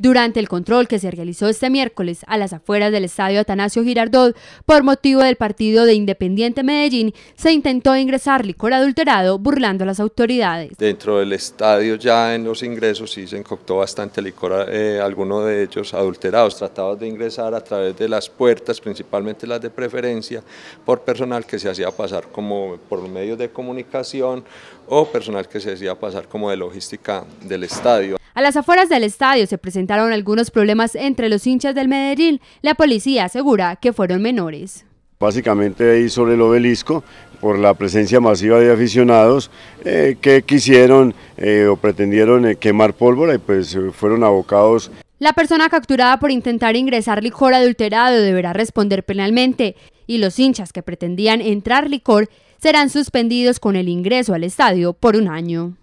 Durante el control que se realizó este miércoles a las afueras del estadio Atanasio Girardot por motivo del partido de Independiente Medellín, se intentó ingresar licor adulterado burlando a las autoridades. Dentro del estadio ya en los ingresos sí se encoctó bastante licor, eh, algunos de ellos adulterados, tratados de ingresar a través de las puertas, principalmente las de preferencia, por personal que se hacía pasar como por medios de comunicación o personal que se hacía pasar como de logística del estadio. A las afueras del estadio se presentaron algunos problemas entre los hinchas del Medellín. La policía asegura que fueron menores. Básicamente ahí sobre el obelisco, por la presencia masiva de aficionados eh, que quisieron eh, o pretendieron eh, quemar pólvora y pues fueron abocados. La persona capturada por intentar ingresar licor adulterado deberá responder penalmente y los hinchas que pretendían entrar licor serán suspendidos con el ingreso al estadio por un año.